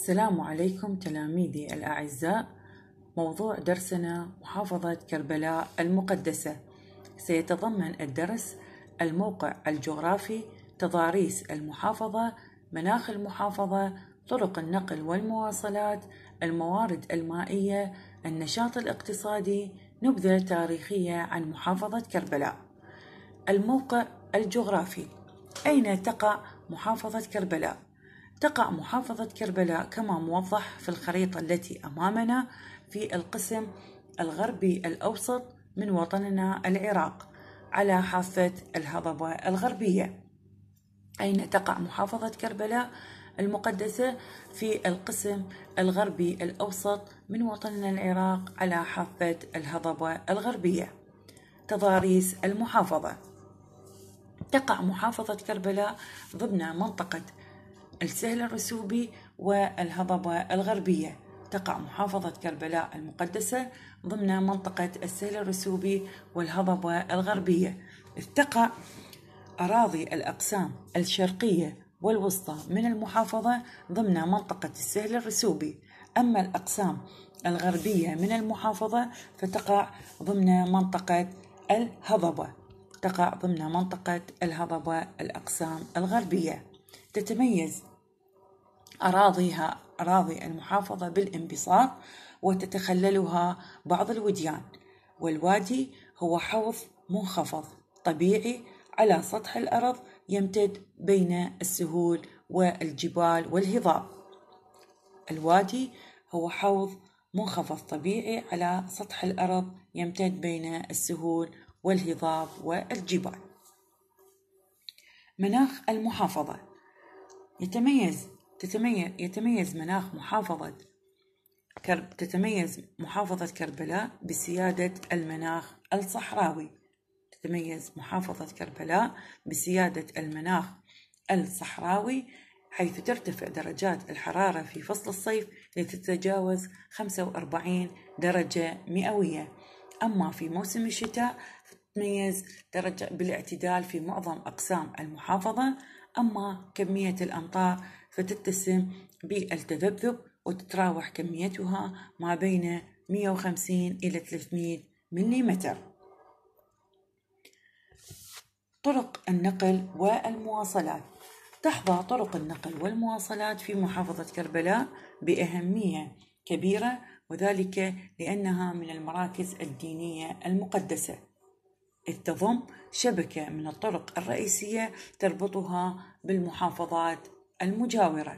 السلام عليكم تلاميذي الأعزاء موضوع درسنا محافظة كربلاء المقدسة سيتضمن الدرس الموقع الجغرافي تضاريس المحافظة مناخ المحافظة طرق النقل والمواصلات الموارد المائية النشاط الاقتصادي نبذة تاريخية عن محافظة كربلاء الموقع الجغرافي أين تقع محافظة كربلاء؟ تقع محافظة كربلاء كما موضح في الخريطة التي أمامنا في القسم الغربي الأوسط من وطننا العراق على حافة الهضبة الغربية أين تقع محافظة كربلاء المقدسة في القسم الغربي الأوسط من وطننا العراق على حافة الهضبة الغربية تضاريس المحافظة تقع محافظة كربلاء ضمن منطقة السهل الرسوبي والهضبة الغربية تقع محافظة كربلاء المقدسة ضمن منطقة السهل الرسوبي والهضبة الغربية تقع أراضي الأقسام الشرقية والوسطى من المحافظة ضمن منطقة السهل الرسوبي أما الأقسام الغربية من المحافظة فتقع ضمن منطقة الهضبة تقع ضمن منطقة الهضبة الأقسام الغربية تتميز أراضيها أراضي المحافظة بالانبساط وتتخللها بعض الوديان والوادي هو حوض منخفض طبيعي على سطح الأرض يمتد بين السهول والجبال والهضاب الوادي هو حوض منخفض طبيعي على سطح الأرض يمتد بين السهول والهضاب والجبال مناخ المحافظة يتميز يتميز مناخ محافظة كرب تتميز محافظة كربلاء بسيادة المناخ الصحراوي تتميز محافظة كربلاء بسيادة المناخ الصحراوي حيث ترتفع درجات الحرارة في فصل الصيف لتتجاوز 45 درجة مئوية أما في موسم الشتاء تتميز درجة بالاعتدال في معظم أقسام المحافظة أما كمية الأمطار فتتسم بالتذبذب وتتراوح كميتها ما بين 150 إلى 300 ملم طرق النقل والمواصلات تحظى طرق النقل والمواصلات في محافظة كربلاء بأهمية كبيرة وذلك لأنها من المراكز الدينية المقدسة إذ تضم شبكة من الطرق الرئيسية تربطها بالمحافظات المجاورة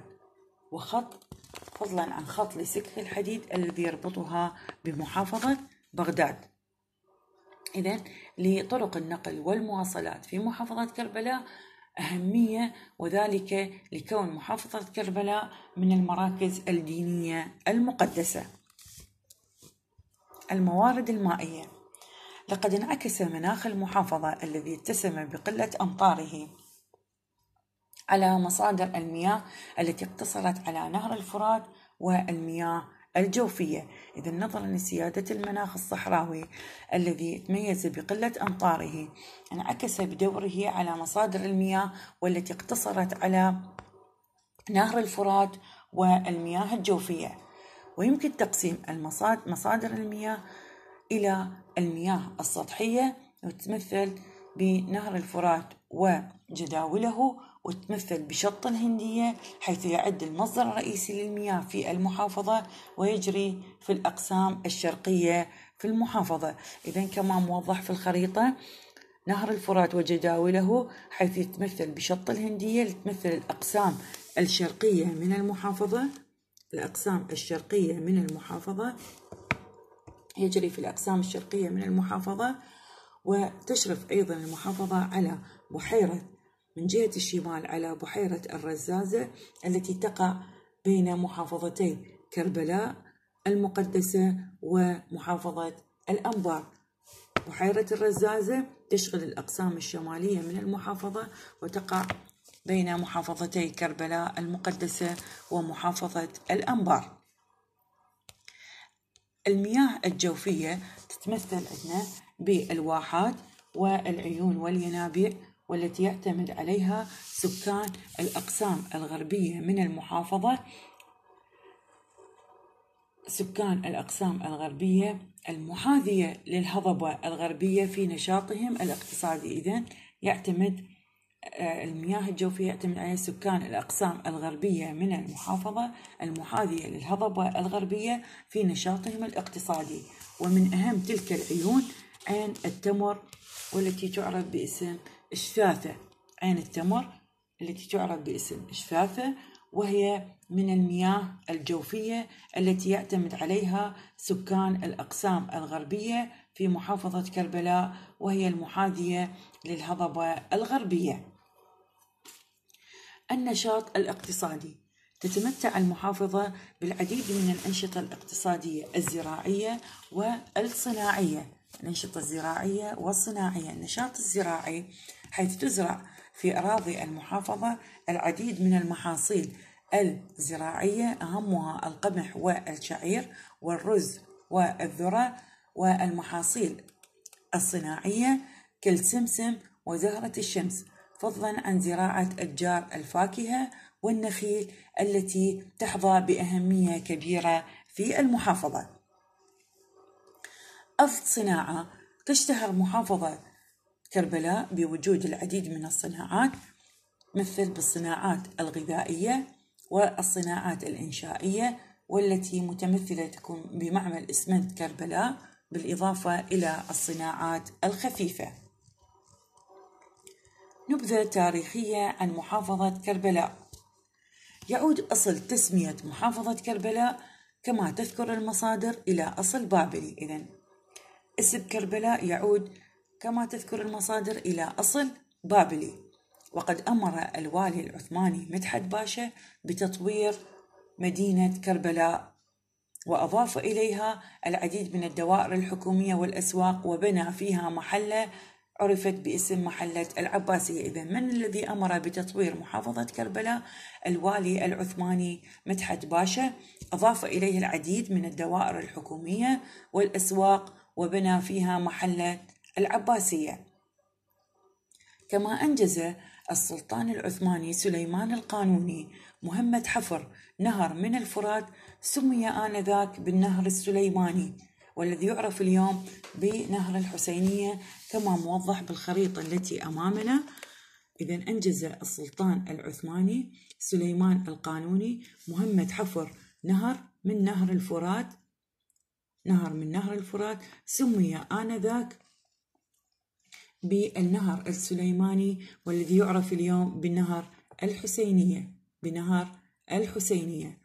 وخط فضلا عن خط لسكك الحديد الذي يربطها بمحافظة بغداد إذا لطرق النقل والمواصلات في محافظة كربلاء أهمية وذلك لكون محافظة كربلاء من المراكز الدينية المقدسة الموارد المائية لقد انعكس مناخ المحافظة الذي اتسم بقلة أمطاره على مصادر المياه التي اقتصرت على نهر الفرات والمياه الجوفية إذا نظرا لسيادة المناخ الصحراوي الذي تميز بقلة أمطاره انعكس بدوره على مصادر المياه والتي اقتصرت على نهر الفرات والمياه الجوفية ويمكن تقسيم المصادر مصادر المياه إلى المياه السطحية وتتمثل بنهر الفرات وجداوله وتمثل بشط الهندية حيث يعد المصدر الرئيسي للمياه في المحافظة ويجري في الأقسام الشرقية في المحافظة إذا كما موضح في الخريطة نهر الفرات وجداوله حيث يتمثل بشط الهندية لتمثل الأقسام الشرقية من المحافظة الأقسام الشرقية من المحافظة يجري في الأقسام الشرقية من المحافظة وتشرف أيضا المحافظة على بحيرة من جهة الشمال على بحيرة الرزازة التي تقع بين محافظتي كربلاء المقدسة ومحافظة الأنبار بحيرة الرزازة تشغل الأقسام الشمالية من المحافظة وتقع بين محافظتي كربلاء المقدسة ومحافظة الأنبار المياه الجوفية تتمثل عندنا بالواحات والعيون والينابيع والتي يعتمد عليها سكان الأقسام الغربية من المحافظة سكان الأقسام الغربية المحاذية للهضبة الغربية في نشاطهم الاقتصادي إذن يعتمد آه، المياه الجوفية يعتمد عليها سكان الأقسام الغربية من المحافظة المحاذية للهضبة الغربية في نشاطهم الاقتصادي ومن أهم تلك العيون عين التمر والتي تعرف باسم شفافة عين التمر التي تعرف باسم شفافة وهي من المياه الجوفية التي يعتمد عليها سكان الأقسام الغربية في محافظة كربلاء وهي المحاذية للهضبة الغربية. النشاط الاقتصادي تتمتع المحافظة بالعديد من الأنشطة الاقتصادية الزراعية والصناعية الأنشطة الزراعية والصناعية النشاط الزراعي حيث تزرع في أراضي المحافظة العديد من المحاصيل الزراعية أهمها القمح والشعير والرز والذرة والمحاصيل الصناعية كالسمسم وزهرة الشمس فضلا عن زراعة أشجار الفاكهة والنخيل التي تحظى بأهمية كبيرة في المحافظة أفض صناعة تشتهر محافظة كربلاء بوجود العديد من الصناعات مثل بالصناعات الغذائية والصناعات الإنشائية والتي متمثلة تكون بمعمل إسمنت كربلاء بالإضافة إلى الصناعات الخفيفة نبذة تاريخية عن محافظة كربلاء يعود أصل تسمية محافظة كربلاء كما تذكر المصادر إلى أصل بابلي إذن اسم كربلاء يعود كما تذكر المصادر إلى أصل بابلي وقد أمر الوالي العثماني مدحت باشا بتطوير مدينة كربلاء وأضاف إليها العديد من الدوائر الحكومية والأسواق وبنى فيها محلة عرفت باسم محلة العباسية إذا من الذي أمر بتطوير محافظة كربلاء الوالي العثماني مدحت باشا أضاف إليه العديد من الدوائر الحكومية والأسواق وبنى فيها محلة العباسية كما أنجز السلطان العثماني سليمان القانوني مهمة حفر نهر من الفرات سمي آنذاك بالنهر السليماني والذي يعرف اليوم بنهر الحسينية كما موضح بالخريطة التي أمامنا إذا أنجز السلطان العثماني سليمان القانوني مهمة حفر نهر من نهر الفرات نهر من نهر الفرات سمي آنذاك بالنهر السليماني والذي يعرف اليوم بنهر الحسينية بنهر الحسينية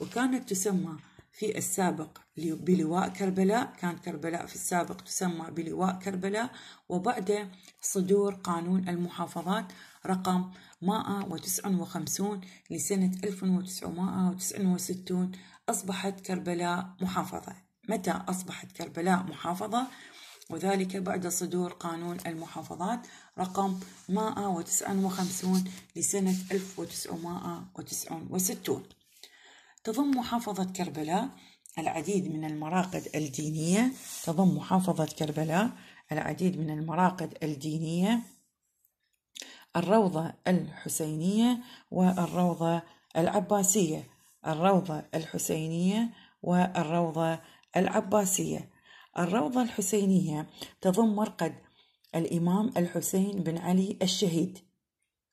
وكانت تسمى في السابق بلواء كربلاء كان كربلاء في السابق تسمى بلواء كربلاء وبعد صدور قانون المحافظات رقم 159 لسنة 1969 أصبحت كربلاء محافظة متى أصبحت كربلاء محافظة وذلك بعد صدور قانون المحافظات رقم 159 لسنة 1969 تضم محافظة كربلاء العديد من المراقد الدينية تضم محافظة كربلاء العديد من المراقد الدينية الروضة الحسينية والروضة العباسية الروضة الحسينية والروضة العباسية الروضة الحسينية تضم مرقد الإمام الحسين بن علي الشهيد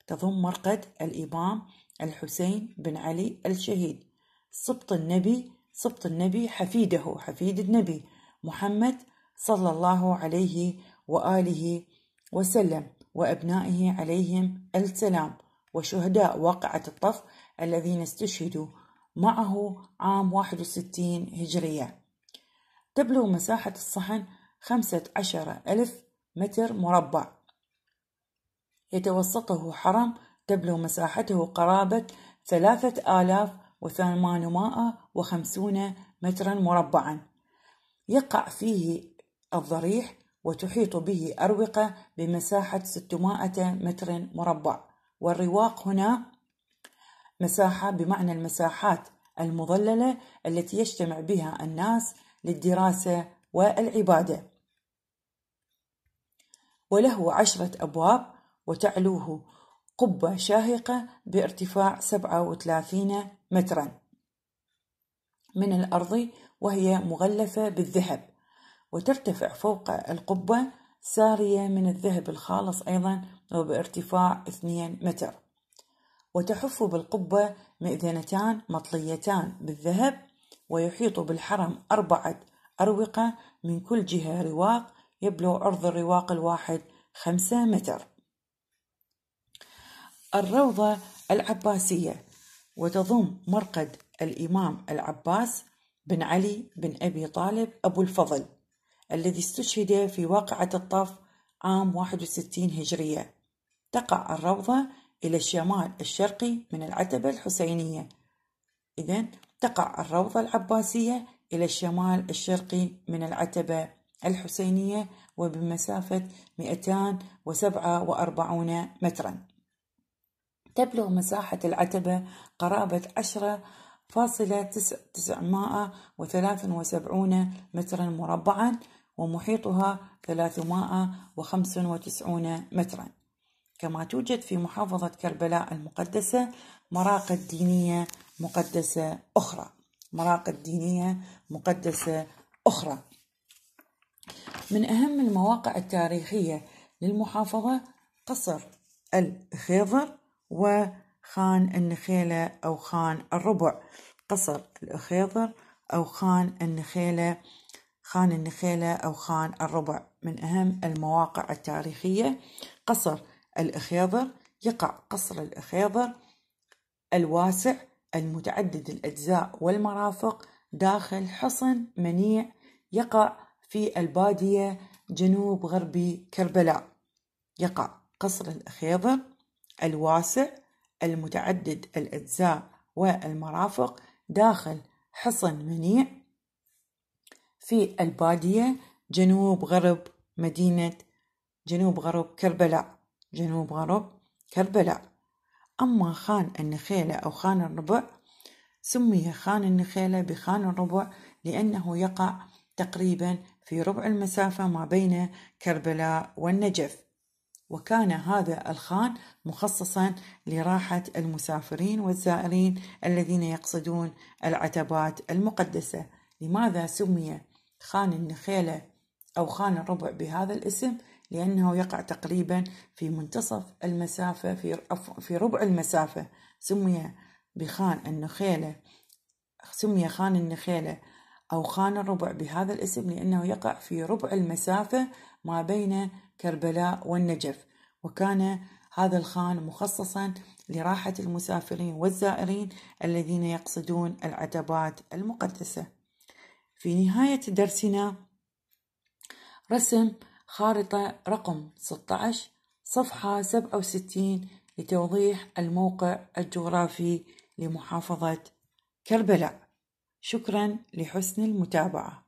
تضم مرقد الإمام الحسين بن علي الشهيد سبط النبي سبط النبي حفيده حفيد النبي محمد صلى الله عليه وآله وسلم وأبنائه عليهم السلام وشهداء واقعة الطف الذين استشهدوا معه عام 61 هجرية تبلغ مساحة الصحن خمسة عشر ألف متر مربع يتوسطه حرم تبلغ مساحته قرابة ثلاثة آلاف وثمانمائة وخمسون مترا مربعا يقع فيه الضريح وتحيط به أروقة بمساحة ستمائة متر مربع والرواق هنا مساحة بمعنى المساحات المظللة التي يجتمع بها الناس للدراسة والعبادة وله عشرة أبواب وتعلوه قبة شاهقة بارتفاع 37 مترا من الأرض وهي مغلفة بالذهب وترتفع فوق القبة سارية من الذهب الخالص أيضا وبارتفاع 2 متر وتحف بالقبة مئذنتان مطليتان بالذهب ويحيط بالحرم أربعة أروقة من كل جهة رواق يبلغ عرض الرواق الواحد خمسة متر الروضة العباسية وتضم مرقد الإمام العباس بن علي بن أبي طالب أبو الفضل الذي استشهد في واقعة الطف عام 61 هجرية تقع الروضة إلى الشمال الشرقي من العتبة الحسينية إذا تقع الروضة العباسية إلى الشمال الشرقي من العتبة الحسينية وبمسافة 247 مترا تبلغ مساحة العتبة قرابة 10,973 مترا مربعا ومحيطها 395 مترا كما توجد في محافظة كربلاء المقدسة مراقد دينية مقدسة أخرى مراقد دينية مقدسة أخرى من أهم المواقع التاريخية للمحافظة قصر الخيضر وخان النخيلة أو خان الربع قصر الخيضر أو خان النخيلة خان النخيلة أو خان الربع من أهم المواقع التاريخية قصر الخيضر يقع قصر الخيضر الواسع المتعدد الأجزاء والمرافق داخل حصن منيع يقع في البادية جنوب غربي كربلاء يقع قصر الأخيضر الواسع المتعدد الأجزاء والمرافق داخل حصن منيع في البادية جنوب غرب مدينة جنوب غرب كربلاء جنوب غرب كربلاء أما خان النخيلة أو خان الربع سمي خان النخيلة بخان الربع لأنه يقع تقريبا في ربع المسافة ما بين كربلاء والنجف وكان هذا الخان مخصصا لراحة المسافرين والزائرين الذين يقصدون العتبات المقدسة لماذا سمي خان النخيلة أو خان الربع بهذا الاسم؟ لأنه يقع تقريبا في منتصف المسافة في في ربع المسافة سمي بخان النخيلة سمي خان النخيلة أو خان الربع بهذا الاسم لأنه يقع في ربع المسافة ما بين كربلاء والنجف وكان هذا الخان مخصصا لراحة المسافرين والزائرين الذين يقصدون العتبات المقدسة في نهاية درسنا رسم خارطة رقم 16 صفحة 67 لتوضيح الموقع الجغرافي لمحافظة كربلاء شكرا لحسن المتابعه